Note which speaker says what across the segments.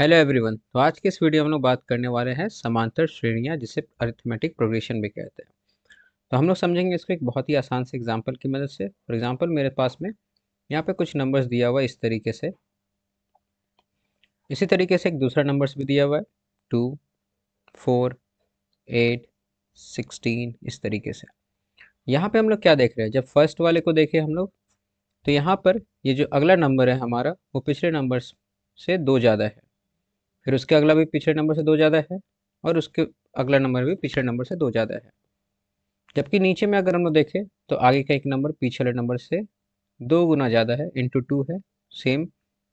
Speaker 1: hello everyone तो आज के इस वीडियो हम लोग बात करने वाले हैं समांतर श्रेणियाँ जिसे अरिथमेटिक प्रोग्रेशन भी कहते हैं तो हम लोग समझेंगे इसको एक बहुत ही आसान से एग्जांपल की मदद से फॉर एग्जांपल मेरे पास में यहाँ पे कुछ नंबर्स दिया हुआ है इस तरीके से इसी तरीके से एक दूसरा नंबर्स भी दिया हुआ है टू फोर एट सिक्सटीन इस तरीके से यहाँ पर हम लोग क्या देख रहे हैं जब फर्स्ट वाले को देखें हम लोग तो यहाँ पर ये जो अगला नंबर है हमारा वो पिछले नंबर से दो ज़्यादा है फिर उसके अगला भी पिछले नंबर से दो ज़्यादा है और उसके अगला नंबर भी पिछले नंबर से दो ज़्यादा है जबकि नीचे में अगर हम लोग देखें तो आगे का एक नंबर पिछले नंबर से दो गुना ज़्यादा है इंटू टू है सेम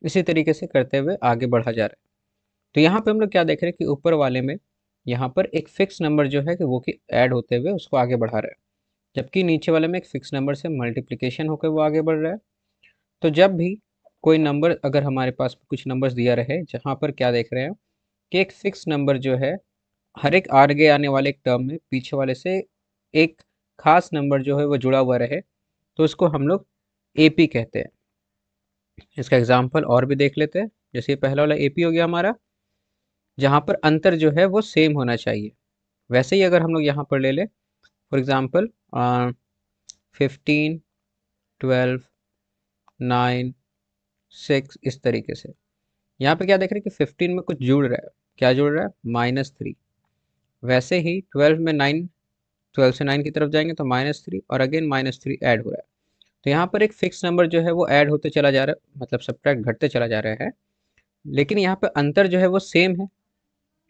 Speaker 1: इसी तरीके से करते हुए आगे बढ़ा जा रहा है तो यहाँ पे हम लोग क्या देख रहे हैं कि ऊपर वाले में यहाँ पर एक फिक्स नंबर जो है कि वो कि ऐड होते हुए उसको आगे बढ़ा रहा है जबकि नीचे वाले में एक फिक्स नंबर से मल्टीप्लीकेशन होकर वो आगे बढ़ रहा है तो जब भी कोई नंबर अगर हमारे पास कुछ नंबर्स दिया रहे जहाँ पर क्या देख रहे हैं कि एक फिक्स नंबर जो है हर एक आगे आने वाले एक टर्म में पीछे वाले से एक खास नंबर जो है वो जुड़ा हुआ रहे तो उसको हम लोग ए पी कहते हैं इसका एग्जाम्पल और भी देख लेते हैं जैसे पहला वाला ए पी हो गया हमारा जहाँ पर अंतर जो है वो सेम होना चाहिए वैसे ही अगर हम लोग यहाँ पर ले लें for example fifteen twelve nine six इस तरीके से यहाँ पे क्या देख रहे हैं कि फिफ्टीन में कुछ जुड़ रहा है क्या जुड़ रहा है माइनस थ्री वैसे ही ट्वेल्व में नाइन ट्वेल्व से नाइन की तरफ जाएंगे तो माइनस थ्री और अगेन माइनस थ्री ऐड हो रहा है तो यहाँ पर एक फिक्स नंबर जो है वो ऐड होते चला जा रहा है मतलब सब्ट्रैक्ट घटते चला जा रहा है लेकिन यहाँ पर अंतर जो है वो सेम है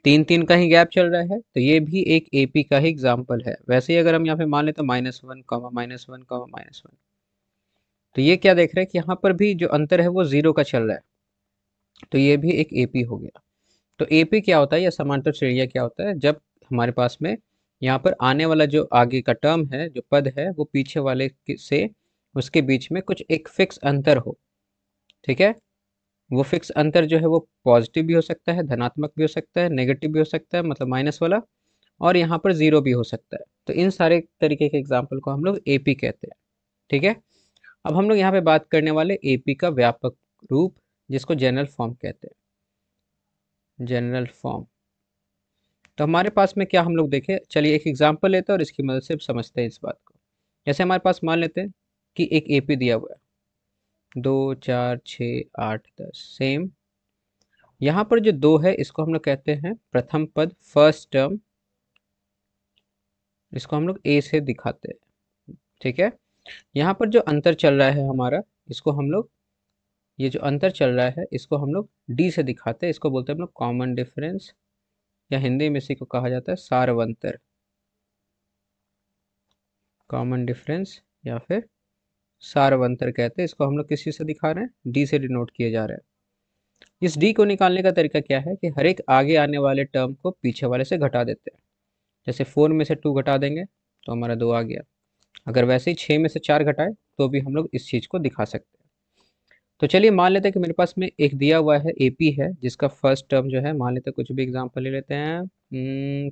Speaker 1: तीन तीन का ही गैप चल रहा है तो ये भी एक एपी का ही एग्जाम्पल है वैसे ही अगर हम यहाँ पे मान लें तो minus one comma minus one comma minus one तो ये क्या देख रहे हैं कि यहाँ पर भी जो अंतर है वो जीरो का चल रहा है तो ये भी एक ए हो गया तो एपी क्या होता है या समांतर श्रेणिया क्या होता है जब हमारे पास में यहाँ पर आने वाला जो आगे का टर्म है जो पद है वो पीछे वाले से उसके बीच में कुछ एक फिक्स अंतर हो ठीक है वो फिक्स अंतर जो है वो पॉजिटिव भी हो सकता है धनात्मक भी हो सकता है नेगेटिव भी हो सकता है मतलब माइनस वाला और यहाँ पर ज़ीरो भी हो सकता है तो इन सारे तरीके के एग्जाम्पल को हम लोग ए कहते हैं ठीक है अब हम लोग यहाँ पे बात करने वाले पी का व्यापक रूप जिसको जनरल फॉर्म कहते हैं जनरल फॉर्म तो हमारे पास में क्या हम लोग देखें चलिए एक एग्जाम्पल लेते हैं और इसकी मदद से समझते हैं इस बात को जैसे हमारे पास मान लेते हैं कि एक एपी दिया हुआ है दो चार छ आठ दस सेम यहाँ पर जो दो है इसको हम लोग कहते हैं प्रथम पद फर्स्ट टर्म इसको हम लोग ए से दिखाते हैं ठीक है यहाँ पर जो अंतर चल रहा है हमारा इसको हम लोग ये जो अंतर चल रहा है इसको हम लोग डी से दिखाते हैं इसको बोलते हैं हम लोग कॉमन डिफरेंस या हिंदी में इसी को कहा जाता है सारवंतर कॉमन डिफरेंस या फिर सारवंतर कहते हैं इसको हम लोग किस चीज़ से दिखा रहे हैं डी से डिनोट किए जा रहे हैं इस डी को निकालने का तरीका क्या है कि हर एक आगे आने वाले टर्म को पीछे वाले से घटा देते हैं जैसे फोर में से टू घटा देंगे तो हमारा दो आ गया अगर वैसे ही छः में से चार घटाए तो भी हम लोग इस चीज़ को दिखा सकते हैं तो चलिए मान लेते हैं कि मेरे पास में एक दिया हुआ है ए है जिसका फर्स्ट टर्म जो है मान लेते हैं कुछ भी एग्जाम्पल ले लेते हैं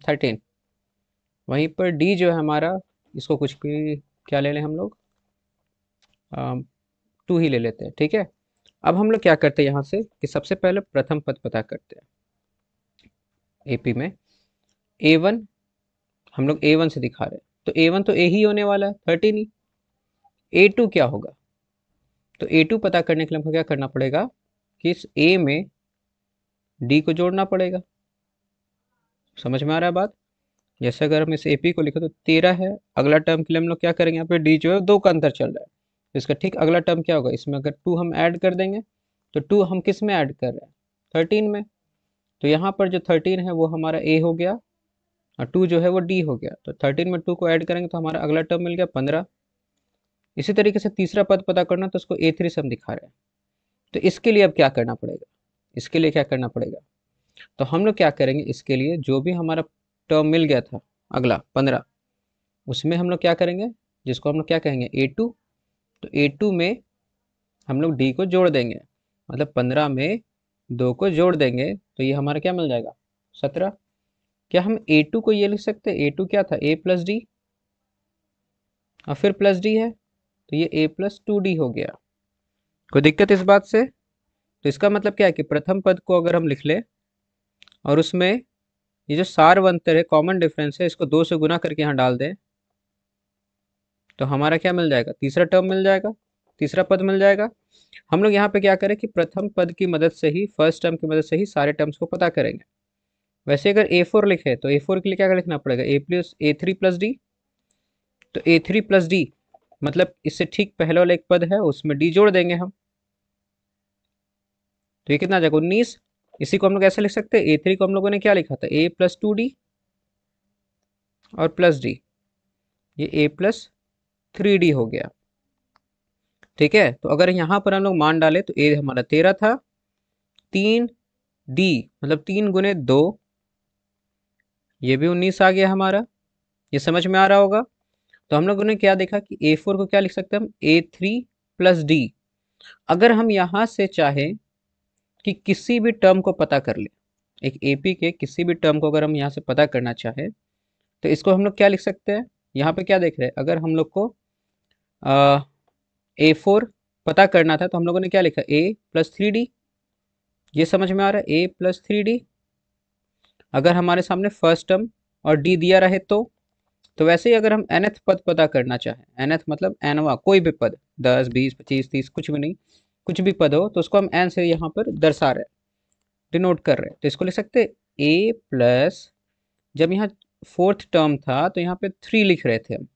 Speaker 1: थर्टीन हम्म, वहीं पर डी जो है हमारा इसको कुछ भी क्या ले लें हम लोग टू ही ले लेते हैं ठीक है अब हम लोग क्या करते हैं यहाँ से कि सबसे पहले प्रथम पद पता करते हैं एपी में ए वन हम लोग ए वन से दिखा रहे हैं तो ए वन तो ए ही होने वाला है थर्टीन ही ए टू क्या होगा तो ए टू पता करने के लिए हमको क्या करना पड़ेगा कि इस ए में डी को जोड़ना पड़ेगा समझ में आ रहा है बात जैसे अगर हम इस ए पी को लिखे तो तेरह है अगला टर्म के लिए हम लोग क्या करेंगे यहाँ पे डी जो है दो का अंतर चल रहा है तो इसका ठीक अगला टर्म क्या होगा इसमें अगर टू हम ऐड कर देंगे तो टू हम किस में ऐड कर रहे हैं थर्टीन में तो यहाँ पर जो थर्टीन है वो हमारा ए हो गया और टू जो है वो डी हो गया तो थर्टीन में टू को ऐड करेंगे तो हमारा अगला टर्म मिल गया पंद्रह इसी तरीके से तीसरा पद पता करना तो उसको ए थ्री से हम दिखा रहे हैं तो इसके लिए अब क्या करना पड़ेगा इसके लिए क्या करना पड़ेगा तो हम लोग क्या करेंगे इसके लिए जो भी हमारा टर्म मिल गया था अगला पंद्रह उसमें हम लोग क्या करेंगे जिसको हम लोग क्या कहेंगे ए टू तो ए टू में हम लोग डी को जोड़ देंगे मतलब पंद्रह में दो को जोड़ देंगे तो ये हमारा क्या मिल जाएगा सत्रह क्या हम ए टू को ये लिख सकते हैं ए टू क्या था ए प्लस डी और फिर प्लस डी है तो ये ए प्लस टू डी हो गया कोई दिक्कत इस बात से तो इसका मतलब क्या है कि प्रथम पद को अगर हम लिख लें और उसमें ये जो सार अंतर है कॉमन डिफरेंस है इसको दो से गुना करके यहाँ डाल दें तो हमारा क्या मिल जाएगा तीसरा टर्म मिल जाएगा तीसरा पद मिल जाएगा हम लोग यहाँ पे क्या करें कि प्रथम पद की मदद से ही फर्स्ट टर्म की मदद से ही सारे टर्म्स को पता करेंगे वैसे अगर ए फोर लिखे तो ए फोर के लिए क्या लिखना पड़ेगा A plus A three plus D तो ए थ्री प्लस डी मतलब इससे ठीक पहला वाला एक पद है उसमें डी जोड़ देंगे हम तो ये कितना आ जाएगा उन्नीस इसी को हम लोग ऐसे लिख सकते हैं ए थ्री को हम लोगों ने क्या लिखा था ए प्लस टू डी और प्लस डी ये ए प्लस थ्री डी हो गया ठीक है तो अगर यहाँ पर हम लोग मान डाले तो ए हमारा तेरह था तीन डी मतलब तीन गुने दो ये भी उन्नीस आ गया हमारा ये समझ में आ रहा होगा तो हम लोगों ने क्या देखा कि ए फोर को क्या लिख सकते हैं हम ए थ्री प्लस डी अगर हम यहाँ से चाहे कि किसी भी टर्म को पता कर ले एक पी के किसी भी टर्म को अगर हम यहाँ से पता करना चाहें तो इसको हम लोग क्या लिख सकते हैं यहाँ पे क्या देख रहे हैं अगर हम लोग को ए फोर पता करना था तो हम लोगों ने क्या लिखा ए प्लस थ्री डी ये समझ में आ रहा है ए प्लस थ्री डी अगर हमारे सामने फर्स्ट टर्म और डी दिया रहे तो तो वैसे ही अगर हम एनएथ पद पता करना चाहें एथ मतलब एनवा कोई भी पद दस बीस पच्चीस तीस कुछ भी नहीं कुछ भी पद हो तो उसको हम एन से यहाँ पर दर्शा रहे डिनोट कर रहे हैं तो इसको लिख सकते ए प्लस जब यहाँ फोर्थ टर्म था तो यहाँ पे थ्री लिख रहे थे हम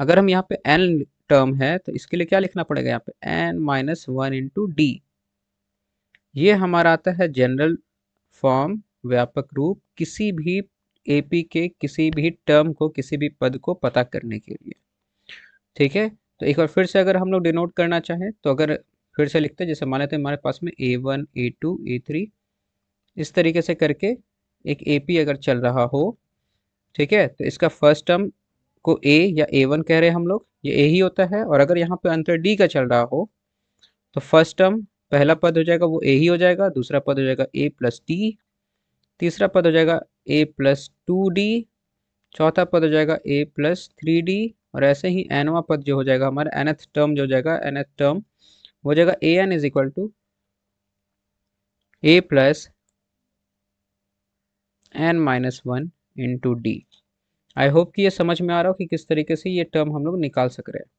Speaker 1: अगर हम यहाँ पे एन टर्म है तो इसके लिए क्या लिखना पड़ेगा यहाँ पे N minus one into D ये हमारा आता है जनरल फॉर्म व्यापक रूप किसी भी एपी के किसी भी टर्म को किसी भी पद को पता करने के लिए ठीक है तो एक बार फिर से अगर हम लोग डिनोट करना चाहें तो अगर फिर से लिखते हैं जैसे मान लेते हैं हमारे पास में A one A two A three इस तरीके से करके एक ए पी अगर चल रहा हो ठीक है तो इसका फर्स्ट टर्म को ए या ए वन कह रहे हैं हम लोग ये ए ही होता है और अगर यहाँ पे अंतर डी का चल रहा हो तो फर्स्ट टर्म पहला पद हो जाएगा वो ए ही हो जाएगा दूसरा पद हो जाएगा ए प्लस डी तीसरा पद हो जाएगा ए प्लस टू डी चौथा पद हो जाएगा ए प्लस थ्री डी और ऐसे ही एनवा पद जो हो जाएगा हमारा एनथ टर्म जो हो जाएगा एनथ टर्म हो जाएगा A N is equal to A plus N minus one into D I hope कि ये समझ में आ रहा हो कि किस तरीके से ये टर्म हम लोग निकाल सक रहे हैं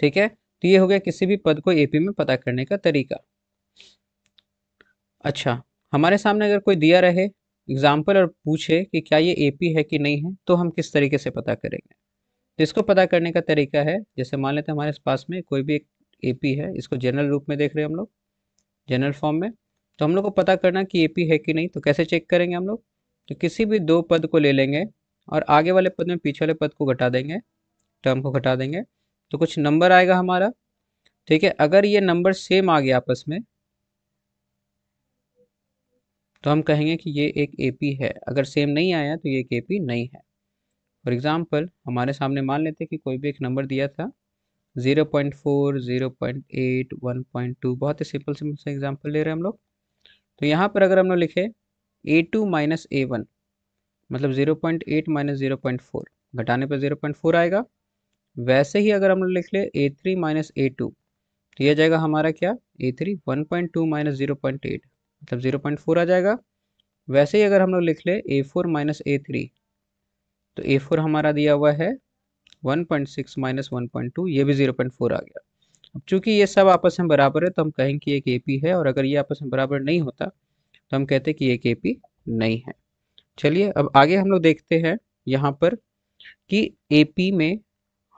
Speaker 1: ठीक है तो ये हो गया किसी भी पद को एपी में पता करने का तरीका अच्छा हमारे सामने अगर कोई दिया रहे एग्जाम्पल और पूछे कि क्या ये ए है कि नहीं है तो हम किस तरीके से पता करेंगे तो इसको पता करने का तरीका है जैसे मान लेते हैं हमारे पास में कोई भी एक ए है इसको जनरल रूप में देख रहे हैं हम लोग जनरल फॉर्म में तो हम लोग को पता करना कि ए है कि नहीं तो कैसे चेक करेंगे हम लोग तो किसी भी दो पद को ले लेंगे और आगे वाले पद में पीछे वाले पद को घटा देंगे टर्म को घटा देंगे तो कुछ नंबर आएगा हमारा ठीक है अगर ये नंबर सेम आ गया आपस में तो हम कहेंगे कि ये एक ए है अगर सेम नहीं आया तो ये एक ए नहीं है फॉर एग्ज़ाम्पल हमारे सामने मान लेते कि कोई भी एक नंबर दिया था 0.4, 0.8, 1.2 बहुत ही सिंपल सिंपल से एग्जाम्पल ले रहे हैं हम लोग तो यहाँ पर अगर हम लोग लिखे A two minus A one मतलब 0.8 माइनस जीरो घटाने पर 0.4 आएगा वैसे ही अगर हम लोग लिख ले a three minus a two तो यह जाएगा हमारा क्या a three one point two minus zero point eight मतलब ज़ीरो पॉइंट फोर आ जाएगा वैसे ही अगर हम लोग लिख ले a four minus a three तो ए फोर हमारा दिया हुआ है one point six minus one point two ये भी ज़ीरो पॉइंट फोर आ गया अब चूंकि ये सब आपस में बराबर है तो हम कहेंगे कि एक ए पी है और अगर ये आपस में बराबर नहीं होता तो हम कहते कि एक ए पी नहीं है चलिए अब आगे हम लोग देखते हैं यहाँ पर कि ए पी में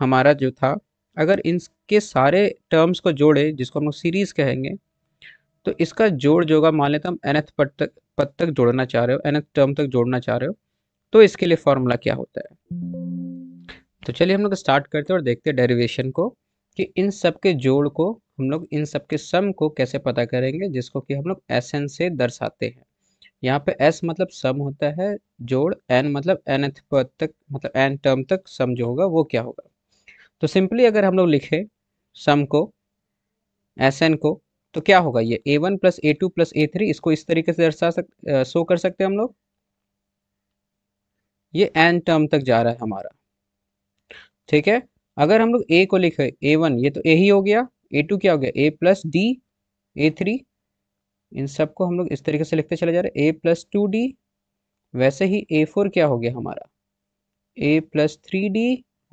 Speaker 1: हमारा जो था अगर इनके सारे टर्म्स को जोड़े जिसको हम लोग सीरीज़ कहेंगे तो इसका जोड़ जो होगा मान लेते हम एन एथ पद तक पद तक जोड़ना चाह रहे हो एन एथ टर्म तक जोड़ना चाह रहे हो तो इसके लिए फॉर्मूला क्या होता है तो चलिए हम लोग स्टार्ट करते हैं और देखते हैं डेरिवेशन को कि इन सब के जोड़ को हम लोग इन सब के सम को कैसे पता करेंगे जिसको कि हम लोग एस एन से दर्शाते हैं यहाँ पे एस मतलब सम होता है जोड़ एन मतलब एन एथ पद तक मतलब एन टर्म तक सम जो होगा वो क्या होगा तो सिंपली अगर हम लोग लिखें सम को एस एन को तो क्या होगा ये a one plus a two plus A three इसको इस तरीके से दर्शा सक शो कर सकते हैं हम लोग ये एन टर्म तक जा रहा है हमारा ठीक है अगर हम लोग ए को लिखे ए वन ये तो ए ही हो गया ए टू क्या हो गया a plus d a three इन सबको हम लोग इस तरीके से लिखते चले जा रहे हैं ए प्लस टू डी वैसे ही ए फोर क्या हो गया हमारा ए प्लस थ्री डी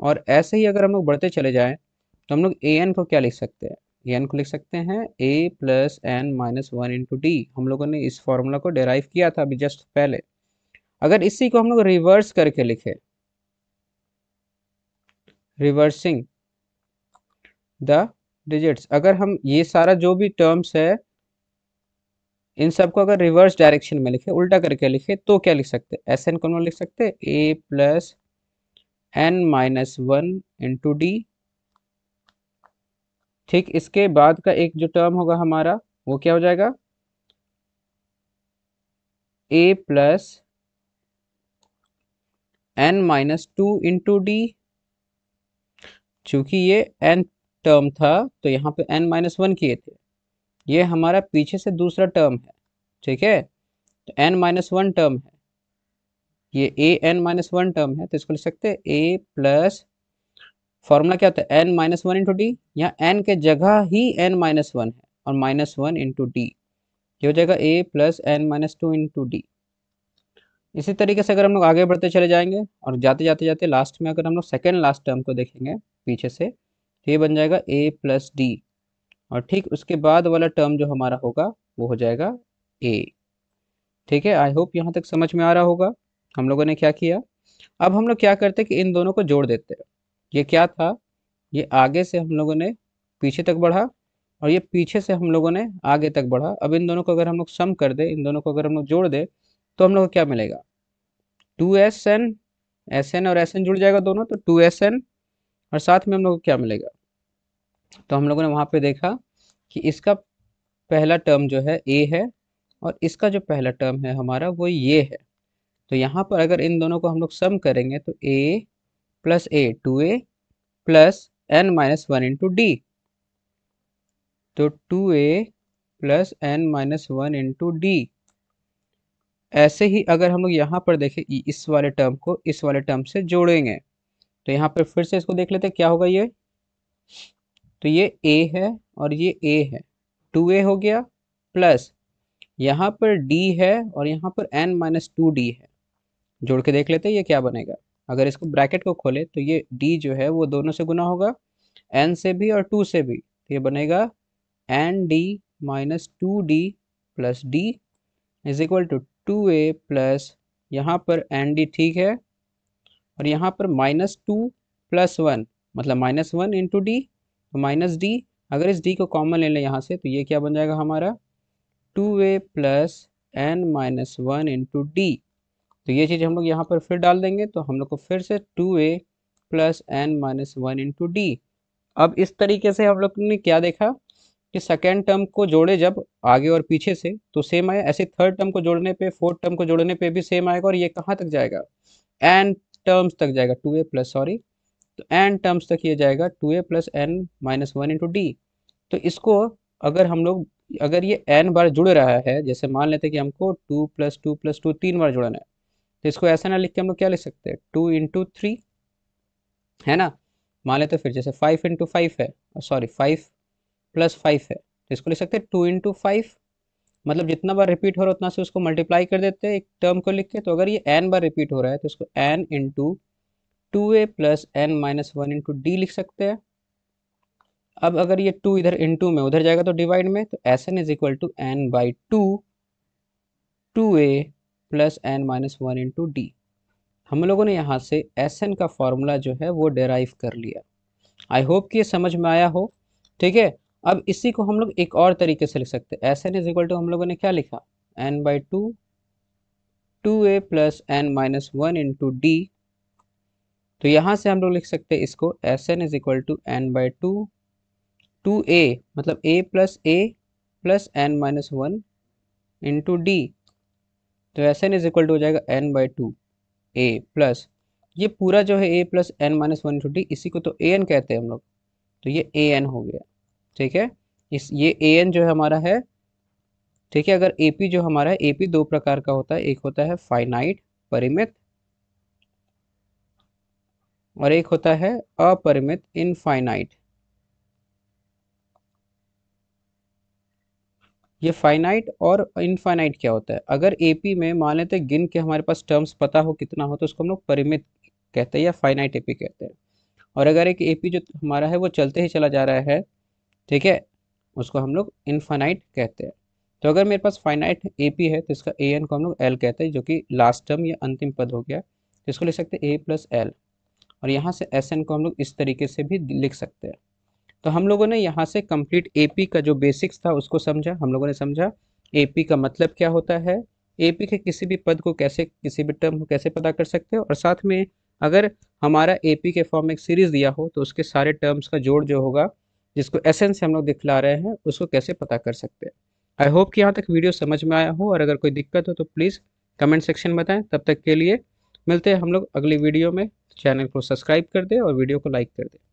Speaker 1: और ऐसे ही अगर हम लोग बढ़ते चले जाए तो हम लोग ए एन को क्या लिख सकते हैं एन को लिख सकते हैं a plus N minus one into d हम लोगों ने इस फॉर्मूला को डेराइव किया था अभी जस्ट पहले अगर इसी को हम लोग रिवर्स करके लिखे रिवर्सिंग द डिजिट्स अगर हम ये सारा जो भी टर्म्स है इन सबको अगर रिवर्स डायरेक्शन में लिखे उल्टा करके लिखे तो क्या लिख सकते एस एन को लिख सकते a plus N minus one into d ठीक इसके बाद का एक जो टर्म होगा हमारा वो क्या हो जाएगा a plus N minus two into d चूंकि ये एन टर्म था तो यहाँ पे एन माइनस वन किए थे ये हमारा पीछे से दूसरा टर्म है ठीक है तो एन माइनस वन टर्म है ये a n minus one term है तो इसको लिख सकते हैं ए प्लस फॉर्मूला क्या होता है n minus one into d यहाँ एन के जगह ही एन माइनस वन है और माइनस वन इंटू डी ये हो जाएगा a plus N minus two into d इसी तरीके से अगर हम लोग आगे बढ़ते चले जाएंगे और जाते जाते जाते लास्ट में अगर हम लोग सेकेंड लास्ट टर्म को देखेंगे पीछे से तो ये बन जाएगा ए प्लस डी और ठीक उसके बाद वाला टर्म जो हमारा होगा वो हो जाएगा ए ठीक है आई होप यहाँ तक समझ में आ रहा होगा हम लोगों ने क्या किया अब हम लोग क्या करते हैं कि इन दोनों को जोड़ देते हैं ये क्या था ये आगे से हम लोगों ने पीछे तक बढ़ा और ये पीछे से हम लोगों ने आगे तक बढ़ा अब इन दोनों को अगर हम लोग सम कर दे इन दोनों को अगर हम लोग जोड़ दे तो हम लोग को क्या मिलेगा two s n s n और एस एन जुड़ जाएगा दोनों तो टू एस एन और साथ में हम लोग को क्या मिलेगा तो हम लोगों ने वहाँ पे देखा कि इसका पहला टर्म जो है ए है और इसका जो पहला टर्म है हमारा वो ये है तो यहाँ पर अगर इन दोनों को हम लोग सम करेंगे तो a plus a two A plus N minus one into d तो टू ए plus N minus one into d ऐसे ही अगर हम लोग यहाँ पर देखें इस वाले टर्म को इस वाले टर्म से जोड़ेंगे तो यहाँ पर फिर से इसको देख लेते हैं क्या होगा ये तो ये ए है और ये ए है टू ए हो गया प्लस यहाँ पर डी है और यहाँ पर एन माइनस टू डी है जोड़ के देख लेते हैं ये क्या बनेगा अगर इसको ब्रैकेट को खोले तो ये डी जो है वो दोनों से गुना होगा एन से भी और टू से भी तो ये बनेगा n d minus two d plus d is equal to two A plus यहाँ पर एन डी ठीक है और यहाँ पर माइनस टू प्लस वन मतलब माइनस वन इंटू डी तो माइनस डी अगर इस डी को कॉमन ले लें यहाँ से तो ये क्या बन जाएगा हमारा टू ए plus N minus one into d तो ये चीज़ हम लोग यहाँ पर फिर डाल देंगे तो हम लोग को फिर से टू ए plus N minus one into d अब इस तरीके से हम लोग ने क्या देखा कि सेकेंड टर्म को जोड़े जब आगे और पीछे से तो सेम आया ऐसे थर्ड टर्म को जोड़ने पे फोर्थ टर्म को जोड़ने पे भी सेम आएगा और ये कहाँ तक जाएगा एन टर्म्स तक जाएगा टू ए प्लस सॉरी तो एन टर्म्स तक ये जाएगा टू ए plus N minus one into d तो इसको अगर हम लोग अगर ये एन बार जुड़ रहा है जैसे मान लेते कि हमको two plus two plus two तीन बार जुड़ना है तो इसको ऐसा ना लिख के हम लोग क्या लिख सकते हैं टू इंटू थ्री है ना मान लेते तो फिर जैसे फाइव इंटू फाइव है सॉरी फाइव प्लस फाइव है तो इसको लिख सकते हैं टू इंटू फाइव मतलब जितना बार रिपीट हो रहा है उतना से उसको मल्टीप्लाई कर देते हैं एक टर्म को लिख के तो अगर ये एन बार रिपीट हो रहा है तो इसको एन इंटू टू ए plus N minus one into d लिख सकते हैं अब अगर ये टू इधर इंटू में उधर जाएगा तो डिवाइड में तो s n is equal to n by two two A plus N minus one into d हम लोगों ने यहाँ से एस एन का फॉर्मूला जो है वो डेराइव कर लिया आई होप कि ये समझ में आया हो ठीक है अब इसी को हम लोग एक और तरीके से लिख सकते हैं s n is equal to हम लोगों ने क्या लिखा n by two two A plus N minus one into d तो यहाँ से हम लोग लिख सकते हैं इसको s n is equal to n by two two a मतलब a plus a plus N minus one into d तो s n is equal to हो जाएगा n by two A plus ये पूरा जो है a plus N minus one छुट्टी इसी को तो ए एन कहते हैं हम लोग तो ये ए एन हो गया ठीक है इस ये ए एन जो है हमारा है ठीक है अगर ए पी जो हमारा है ए पी दो प्रकार का होता है एक होता है फाइनाइट परिमित और एक होता है अपरिमित इनफाइनाइट ये फाइनाइट और इनफाइनाइट क्या होता है अगर एपी में मान लेते गिन के हमारे पास टर्म्स पता हो कितना हो तो उसको हम लोग परिमित कहते हैं या फाइनाइट एपी कहते हैं और अगर एक एपी जो हमारा है वो चलते ही चला जा रहा है ठीक है उसको हम लोग इनफाइनाइट कहते हैं तो अगर मेरे पास फाइनाइट पी है तो इसका ए एन को हम लोग एल कहते हैं जो कि लास्ट टर्म या अंतिम पद हो गया तो इसको लिख सकते हैं ए प्लस एल और यहाँ से एस एन को हम लोग इस तरीके से भी लिख सकते हैं तो हम लोगों ने यहाँ से कंप्लीट एपी का जो बेसिक्स था उसको समझा हम लोगों ने समझा एपी का मतलब क्या होता है एपी के किसी भी पद को कैसे किसी भी टर्म को कैसे पता कर सकते हो और साथ में अगर हमारा एपी के फॉर्म में एक सीरीज़ दिया हो तो उसके सारे टर्म्स का जोड़ जो होगा जिसको एसेंस हम लोग दिखला रहे हैं उसको कैसे पता कर सकते हैं आई होप कि यहाँ तक वीडियो समझ में आया हो और अगर कोई दिक्कत हो तो प्लीज़ कमेंट सेक्शन बताएं तब तक के लिए मिलते हैं हम लोग अगली वीडियो में चैनल को सब्सक्राइब कर दें और वीडियो को लाइक कर दें